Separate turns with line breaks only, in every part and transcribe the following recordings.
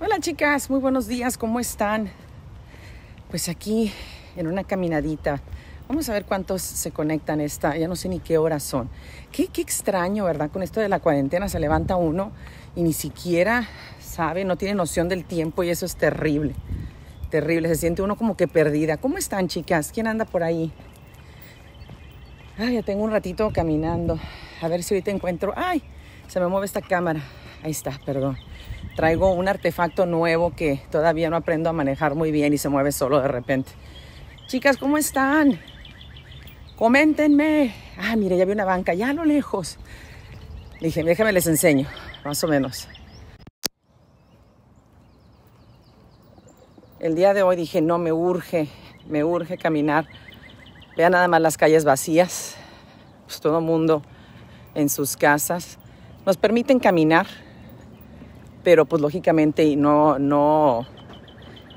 Hola chicas, muy buenos días, ¿cómo están? Pues aquí en una caminadita. Vamos a ver cuántos se conectan esta, ya no sé ni qué horas son. Qué, qué extraño, ¿verdad? Con esto de la cuarentena se levanta uno y ni siquiera sabe, no tiene noción del tiempo y eso es terrible, terrible. Se siente uno como que perdida. ¿Cómo están chicas? ¿Quién anda por ahí? Ah, ya tengo un ratito caminando. A ver si ahorita encuentro. Ay, se me mueve esta cámara. Ahí está, perdón. Traigo un artefacto nuevo que todavía no aprendo a manejar muy bien y se mueve solo de repente. Chicas, ¿cómo están? Coméntenme. Ah, mire, ya vi una banca, ya a lo lejos. Dije, déjame les enseño, más o menos. El día de hoy dije, no, me urge, me urge caminar. Vean nada más las calles vacías, pues todo mundo en sus casas. Nos permiten caminar, pero pues lógicamente no, no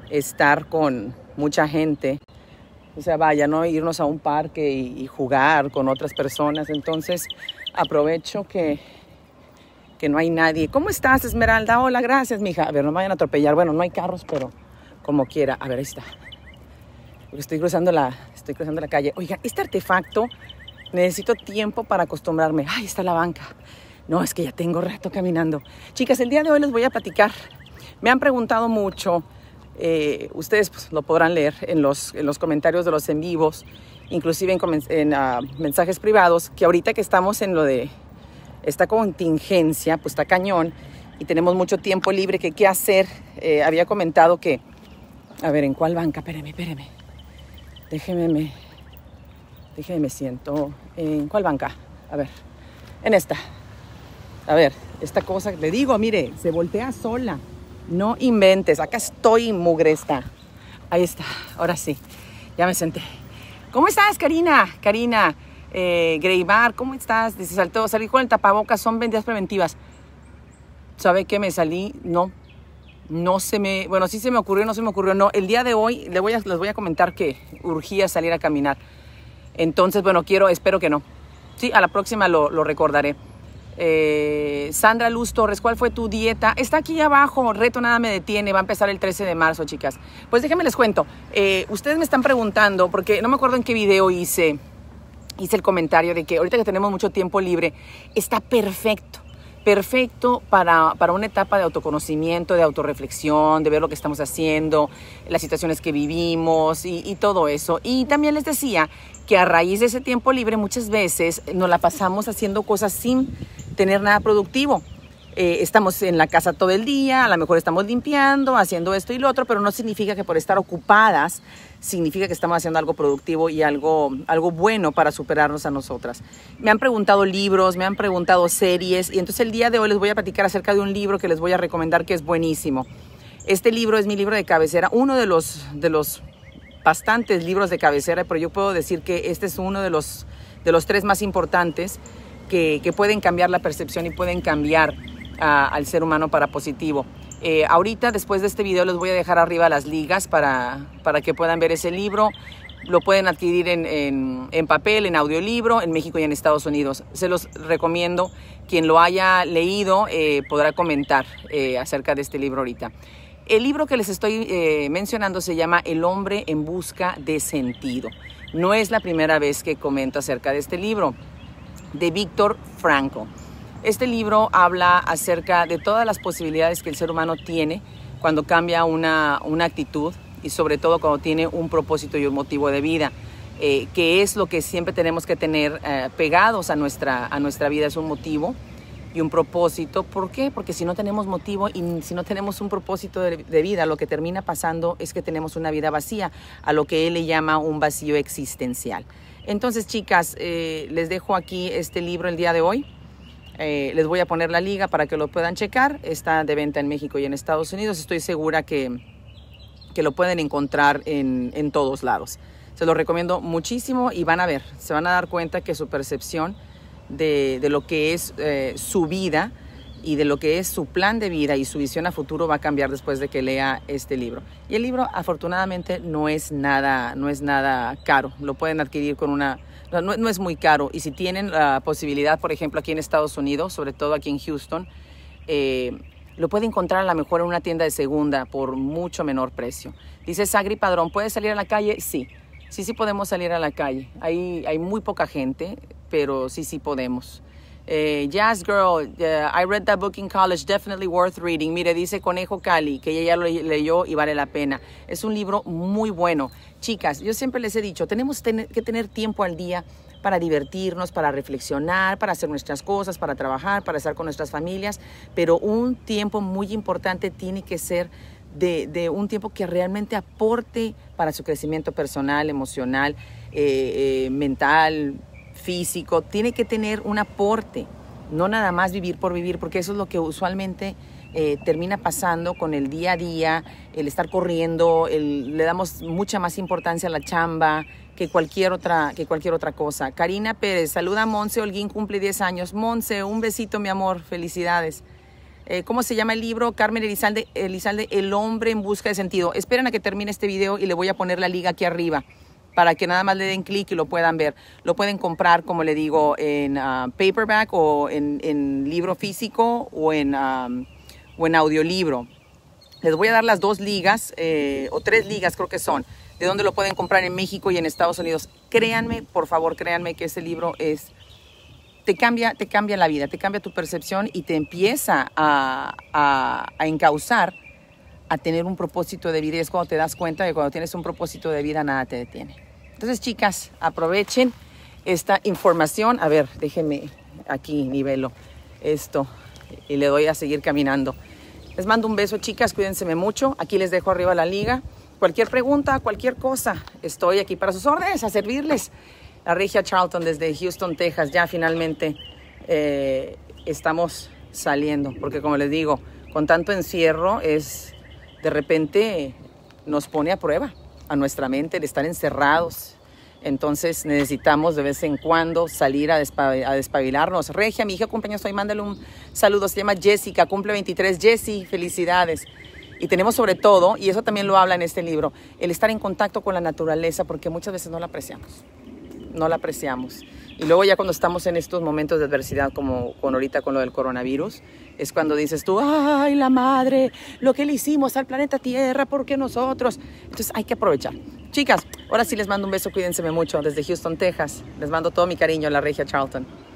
estar con mucha gente, o sea, vaya, no irnos a un parque y, jugar con otras personas, entonces aprovecho que, que no hay nadie. ¿Cómo estás, Esmeralda? Hola, gracias, mija. A ver, no me vayan a atropellar. Bueno, no hay carros, pero como quiera. A ver, ahí está. Estoy cruzando la, estoy cruzando la calle. Oiga, este artefacto necesito tiempo para acostumbrarme. Ahí está la banca. No, es que ya tengo rato caminando. Chicas, el día de hoy les voy a platicar. Me han preguntado mucho, eh, ustedes pues, lo podrán leer en los, los comentarios de los en vivos, inclusive en, ah, mensajes privados, que ahorita que estamos en lo de esta contingencia, pues está cañón y tenemos mucho tiempo libre que qué hacer. Eh, había comentado que, a ver, ¿en cuál banca? Espéreme, espéreme. Déjeme, me, déjeme, me siento. ¿En cuál banca? A ver, en esta. A ver, esta cosa, le digo, mire, se voltea sola. No inventes, acá estoy mugresta. Ahí está, ahora sí, ya me senté. ¿Cómo estás, Karina? Karina, eh, ¿cómo estás? Dice, saltó, salí con el tapabocas, son vendidas preventivas. ¿Sabe qué? Me salí, no, no se me, bueno, sí se me ocurrió, no se me ocurrió, no. El día de hoy le voy a, les voy a comentar que urgía salir a caminar. Entonces, bueno, quiero, espero que no. Sí, a la próxima lo recordaré. Eh, Sandra Luz Torres, ¿cuál fue tu dieta? Está aquí abajo, reto nada me detiene, va a empezar el 13 de marzo, chicas. Pues déjenme les cuento, eh, ustedes me están preguntando, porque no me acuerdo en qué video hice, hice el comentario de que ahorita que tenemos mucho tiempo libre, está perfecto perfecto para, una etapa de autoconocimiento, de autorreflexión, de ver lo que estamos haciendo, las situaciones que vivimos y, todo eso. Y también les decía que a raíz de ese tiempo libre muchas veces nos la pasamos haciendo cosas sin tener nada productivo. Eh, estamos en la casa todo el día, a lo mejor estamos limpiando, haciendo esto y lo otro, pero no significa que por estar ocupadas significa que estamos haciendo algo productivo y algo, algo bueno para superarnos a nosotras. Me han preguntado libros, me han preguntado series y entonces el día de hoy les voy a platicar acerca de un libro que les voy a recomendar que es buenísimo. Este libro es mi libro de cabecera, uno de los, de los bastantes libros de cabecera, pero yo puedo decir que este es uno de los, de los tres más importantes que, pueden cambiar la percepción y pueden cambiar ah, al ser humano para positivo. Eh, ahorita, después de este video, les voy a dejar arriba las ligas para, que puedan ver ese libro. Lo pueden adquirir en, papel, en audiolibro, en México y en Estados Unidos. Se los recomiendo. Quien lo haya leído eh, podrá comentar eh, acerca de este libro ahorita. El libro que les estoy mencionando se llama El hombre en busca de sentido. No es la primera vez que comento acerca de este libro de Víctor Franco. Este libro habla acerca de todas las posibilidades que el ser humano tiene cuando cambia una, actitud y sobre todo cuando tiene un propósito y un motivo de vida, eh, que es lo que siempre tenemos que tener eh, pegados a nuestra, a nuestra vida, es un motivo y un propósito. ¿Por qué? Porque si no tenemos motivo y si no tenemos un propósito de, vida, lo que termina pasando es que tenemos una vida vacía, a lo que él le llama un vacío existencial. Entonces, chicas, eh, les dejo aquí este libro el día de hoy. Eh, les voy a poner la liga para que lo puedan checar. Está de venta en México y en Estados Unidos. Estoy segura que, que lo pueden encontrar en, en todos lados. Se lo recomiendo muchísimo y van a ver, se van a dar cuenta que su percepción de, lo que es eh, su vida y de lo que es su plan de vida y su visión a futuro va a cambiar después de que lea este libro. Y el libro afortunadamente no es nada, no es nada caro, lo pueden adquirir con una... No, es muy caro y si tienen la posibilidad, por ejemplo, aquí en Estados Unidos, sobre todo aquí en Houston, eh, lo pueden encontrar a lo mejor en una tienda de segunda por mucho menor precio. Dice Sagri Padrón, ¿puede salir a la calle? Sí, sí, sí podemos salir a la calle. Hay, hay muy poca gente, pero sí, sí podemos. Eh, Jazz Girl, eh, I read that book in college, definitely worth reading. Mire, dice Conejo Cali, que ella ya lo leyó y vale la pena. Es un libro muy bueno. Chicas, yo siempre les he dicho, tenemos que tener tiempo al día para divertirnos, para reflexionar, para hacer nuestras cosas, para trabajar, para estar con nuestras familias, pero un tiempo muy importante tiene que ser de, un tiempo que realmente aporte para su crecimiento personal, emocional, eh, eh mental, físico, tiene que tener un aporte, no nada más vivir por vivir, porque eso es lo que usualmente eh, termina pasando con el día a día, el estar corriendo, le damos mucha más importancia a la chamba que cualquier otra, que cualquier otra cosa. Karina Pérez, saluda a Monse Holguín, cumple 10 años. Monse, un besito, mi amor, felicidades. Eh, ¿Cómo se llama el libro? Carmen Elizalde, Elizalde, El hombre en busca de sentido. Esperan a que termine este video y le voy a poner la liga aquí arriba para que nada más le den clic y lo puedan ver. Lo pueden comprar, como le digo, en ah, paperback o en, libro físico o en, o en audiolibro. Les voy a dar las dos ligas, eh, o tres ligas creo que son, de donde lo pueden comprar en México y en Estados Unidos. Créanme, por favor, créanme que ese libro es te cambia, te cambia la vida, te cambia tu percepción y te empieza a, a, a, encauzar a tener un propósito de vida. Y es cuando te das cuenta que cuando tienes un propósito de vida nada te detiene. Entonces, chicas, aprovechen esta información. A ver, déjenme aquí nivelo esto y le doy a seguir caminando. Les mando un beso, chicas, cuídense mucho. Aquí les dejo arriba la liga. Cualquier pregunta, cualquier cosa, estoy aquí para sus órdenes, a servirles. La Regia Charlton desde Houston, Texas, ya finalmente eh, estamos saliendo, porque como les digo, con tanto encierro es de repente nos pone a prueba a nuestra mente el estar encerrados. Entonces necesitamos de vez en cuando salir a, despabilarnos. Regia, mi hija cumpleaños estoy mándale un saludo. Se llama Jessica, cumple 23. Jessie, felicidades. Y tenemos sobre todo, y eso también lo habla en este libro, el estar en contacto con la naturaleza porque muchas veces no la apreciamos no la apreciamos. Y luego ya cuando estamos en estos momentos de adversidad, como con ahorita con lo del coronavirus, es cuando dices tú, ay, la madre, lo que le hicimos al planeta Tierra, ¿por qué nosotros? Entonces hay que aprovechar. Chicas, ahora sí les mando un beso, cuídense mucho desde Houston, Texas. Les mando todo mi cariño a la regia Charlton.